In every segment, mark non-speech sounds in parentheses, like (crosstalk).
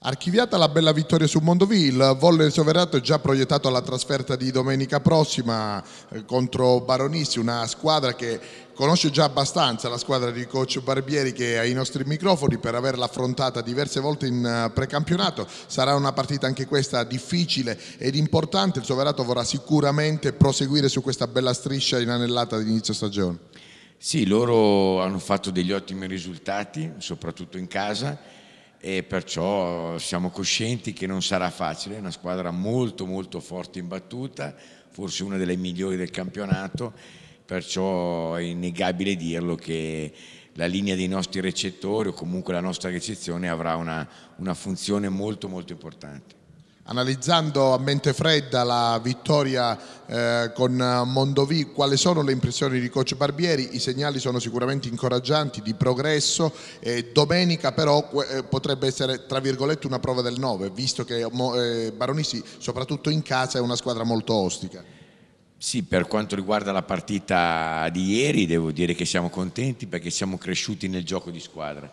Archiviata la bella vittoria su Mondovì, il volley soverato è già proiettato alla trasferta di domenica prossima eh, contro Baronissi, una squadra che conosce già abbastanza, la squadra di coach Barbieri che è ai nostri microfoni per averla affrontata diverse volte in eh, precampionato. Sarà una partita anche questa difficile ed importante, il soverato vorrà sicuramente proseguire su questa bella striscia inanellata d'inizio stagione. Sì, loro hanno fatto degli ottimi risultati, soprattutto in casa e perciò siamo coscienti che non sarà facile, è una squadra molto molto forte in battuta, forse una delle migliori del campionato, perciò è innegabile dirlo che la linea dei nostri recettori o comunque la nostra recezione avrà una, una funzione molto molto importante analizzando a mente fredda la vittoria eh, con eh, Mondovì, quali sono le impressioni di coach Barbieri? I segnali sono sicuramente incoraggianti di progresso, eh, domenica però eh, potrebbe essere tra virgolette una prova del 9, visto che eh, eh, Baronisi soprattutto in casa è una squadra molto ostica. Sì, per quanto riguarda la partita di ieri devo dire che siamo contenti perché siamo cresciuti nel gioco di squadra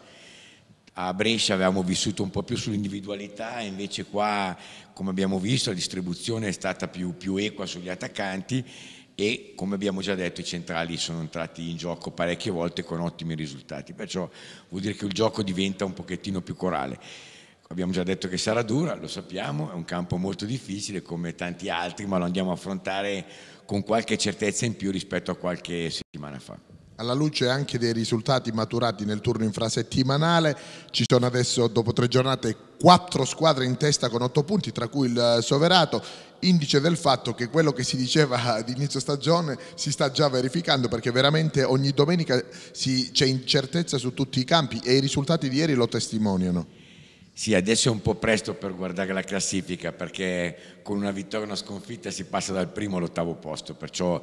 a Brescia avevamo vissuto un po' più sull'individualità, invece qua, come abbiamo visto, la distribuzione è stata più, più equa sugli attaccanti e come abbiamo già detto i centrali sono entrati in gioco parecchie volte con ottimi risultati, perciò vuol dire che il gioco diventa un pochettino più corale. Abbiamo già detto che sarà dura, lo sappiamo, è un campo molto difficile come tanti altri, ma lo andiamo a affrontare con qualche certezza in più rispetto a qualche settimana fa. Alla luce anche dei risultati maturati nel turno infrasettimanale, ci sono adesso dopo tre giornate quattro squadre in testa con otto punti, tra cui il Soverato, indice del fatto che quello che si diceva ad (laughs) inizio stagione si sta già verificando perché veramente ogni domenica c'è incertezza su tutti i campi e i risultati di ieri lo testimoniano. Sì, adesso è un po' presto per guardare la classifica perché con una vittoria e una sconfitta si passa dal primo all'ottavo posto, perciò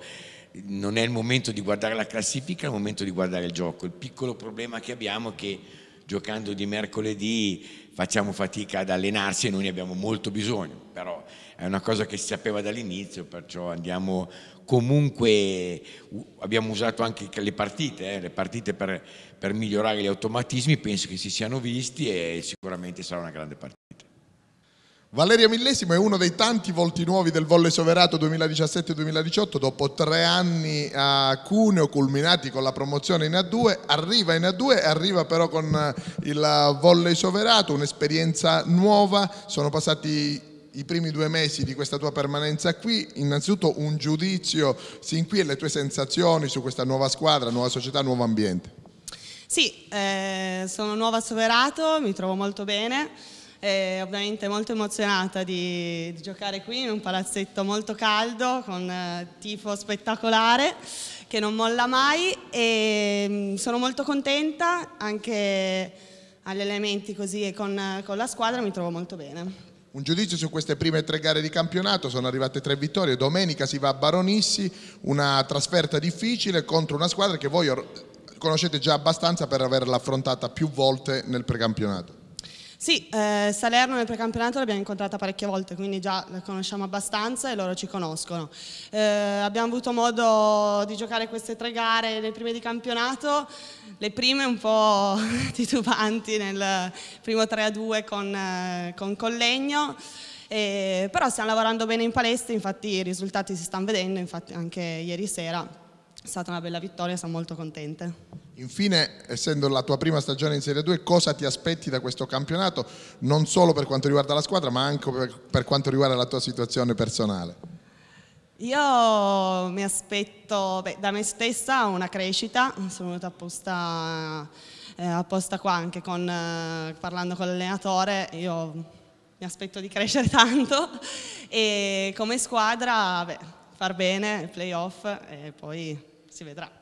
non è il momento di guardare la classifica, è il momento di guardare il gioco. Il piccolo problema che abbiamo è che giocando di mercoledì facciamo fatica ad allenarsi e noi ne abbiamo molto bisogno, però è una cosa che si sapeva dall'inizio, perciò andiamo comunque, abbiamo usato anche le partite, eh, le partite per, per migliorare gli automatismi, penso che si siano visti e sicuramente sarà una grande partita. Valeria Millesimo è uno dei tanti volti nuovi del Volle Soverato 2017-2018, dopo tre anni a Cuneo culminati con la promozione in A2, arriva in A2, arriva però con eh, il Volle Soverato, un'esperienza nuova, sono passati i primi due mesi di questa tua permanenza qui, innanzitutto un giudizio sin qui e le tue sensazioni su questa nuova squadra, nuova società, nuovo ambiente. Sì, eh, sono nuova Soverato, mi trovo molto bene eh, ovviamente molto emozionata di, di, giocare qui in un palazzetto molto caldo con eh, tifo spettacolare che non molla mai e mh, mm, sono molto contenta anche agli elementi così e con, con la squadra mi trovo molto bene. Un giudizio su queste prime tre gare di campionato, sono arrivate tre vittorie, domenica si va a Baronissi, una trasferta difficile contro una squadra che voi conoscete già abbastanza per averla affrontata più volte nel precampionato. Sì, eh, Salerno nel precampionato l'abbiamo incontrata parecchie volte, quindi già la conosciamo abbastanza e loro ci conoscono. Eh, abbiamo avuto modo di giocare queste tre gare, le prime di campionato, le prime un po' (laughs) titubanti nel primo 3-2 con, eh, con Collegno. Eh, però stiamo lavorando bene in palestra, infatti i risultati si stanno vedendo, infatti anche ieri sera è stata una bella vittoria, sono molto contenta. Infine, essendo la tua prima stagione in Serie 2, cosa ti aspetti da questo campionato, non solo per quanto riguarda la squadra, ma anche per, quanto riguarda la tua situazione personale? Io mi aspetto beh, da me stessa una crescita, sono venuta apposta, eh, apposta qua anche con, eh, parlando con l'allenatore, io mi aspetto di crescere (laughs) tanto e come squadra beh, far bene, playoff e poi si vedrà.